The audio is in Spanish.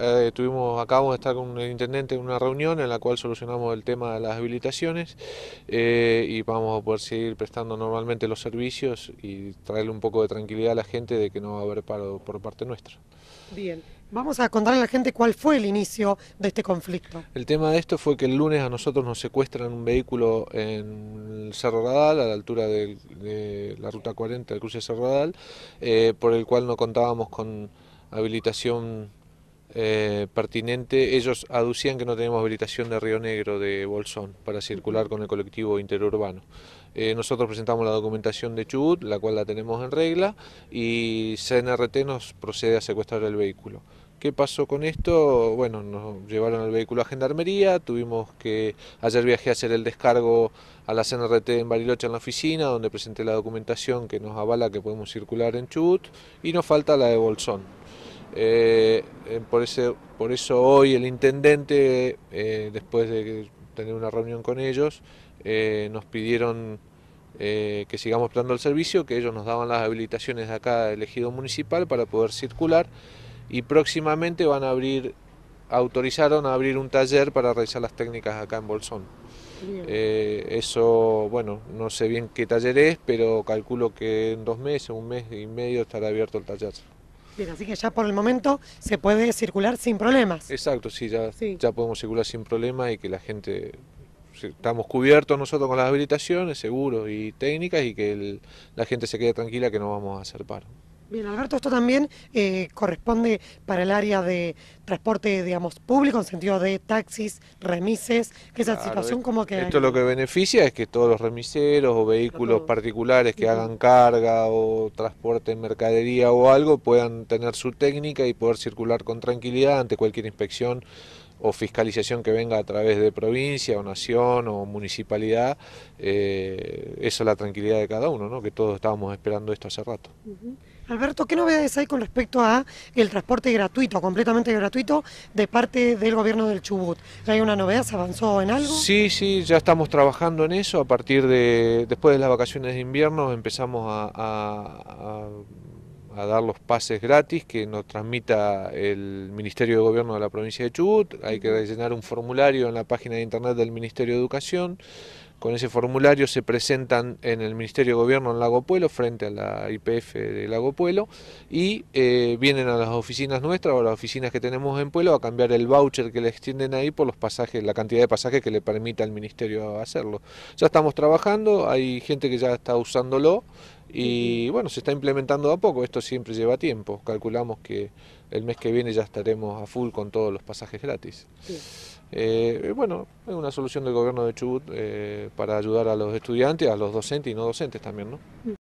Eh, tuvimos, acabamos de estar con el intendente en una reunión en la cual solucionamos el tema de las habilitaciones eh, y vamos a poder seguir prestando normalmente los servicios y traerle un poco de tranquilidad a la gente de que no va a haber paro por parte nuestra. Bien. Vamos a contarle a la gente cuál fue el inicio de este conflicto. El tema de esto fue que el lunes a nosotros nos secuestran un vehículo en Cerro Radal, a la altura de, la ruta 40 el cruce Cerro Radal, eh, por el cual no contábamos con habilitación eh, pertinente. Ellos aducían que no tenemos habilitación de Río Negro, de Bolsón, para circular con el colectivo interurbano. Eh, nosotros presentamos la documentación de Chubut, la cual la tenemos en regla, y CNRT nos procede a secuestrar el vehículo. ¿Qué pasó con esto? Bueno, nos llevaron el vehículo a Gendarmería, tuvimos que... Ayer viajé a hacer el descargo a la CNRT en Bariloche en la oficina, donde presenté la documentación que nos avala que podemos circular en Chubut, y nos falta la de Bolsón. Eh, eh, por, ese, por eso hoy el intendente, eh, después de tener una reunión con ellos, nos pidieron que sigamos prestando el servicio, que ellos nos daban las habilitaciones de acá del municipal para poder circular y próximamente van a abrir, autorizaron a abrir un taller para realizar las técnicas acá en Bolsón. eso, bueno, no sé bien qué taller es, pero calculo que en dos meses, un mes y medio estará abierto el taller así que ya por el momento se puede circular sin problemas. Exacto, sí, ya, podemos circular sin problemas y que la gente... Estamos cubiertos nosotros con las habilitaciones, seguros y técnicas y que la gente se quede tranquila que no vamos a hacer paro. Bien, Alberto, esto también eh, corresponde para el área de transporte, digamos, público, en sentido de taxis, remises, que esa situación eh, como que... Esto lo que beneficia es que todos los remiseros o vehículos particulares que hagan carga o transporte en mercadería o algo puedan tener su técnica y poder circular con tranquilidad ante cualquier inspección o fiscalización que venga a través de provincia o nación o municipalidad, eh, eso esa es la tranquilidad de cada uno, que todos estábamos esperando esto hace rato. Alberto, ¿qué novedades hay con respecto a el transporte gratuito, completamente gratuito, de parte del gobierno del Chubut? hay una novedad? ¿Se avanzó en algo? Sí, sí, ya estamos trabajando en eso. A partir de, después de las vacaciones de invierno, empezamos a a dar los pases gratis que nos transmita el Ministerio de Gobierno de la provincia de Chubut. Hay que rellenar un formulario en la página de internet del Ministerio de Educación. Con ese formulario se presentan en el Ministerio de Gobierno en Lago Puelo, frente a la IPF de Lago Puelo, y eh, vienen a las oficinas nuestras o a las oficinas que tenemos en Puelo a cambiar el voucher que le extienden ahí por los pasajes, la cantidad de pasajes que le permita el Ministerio hacerlo. Ya estamos trabajando, hay gente que ya está usándolo, y bueno, se está implementando a poco, esto siempre lleva tiempo. Calculamos que el mes que viene ya estaremos a full con todos los pasajes gratis. Eh, bueno, es una solución del gobierno de Chubut eh, para ayudar a los estudiantes, a los docentes y no docentes también, ¿no? Mm.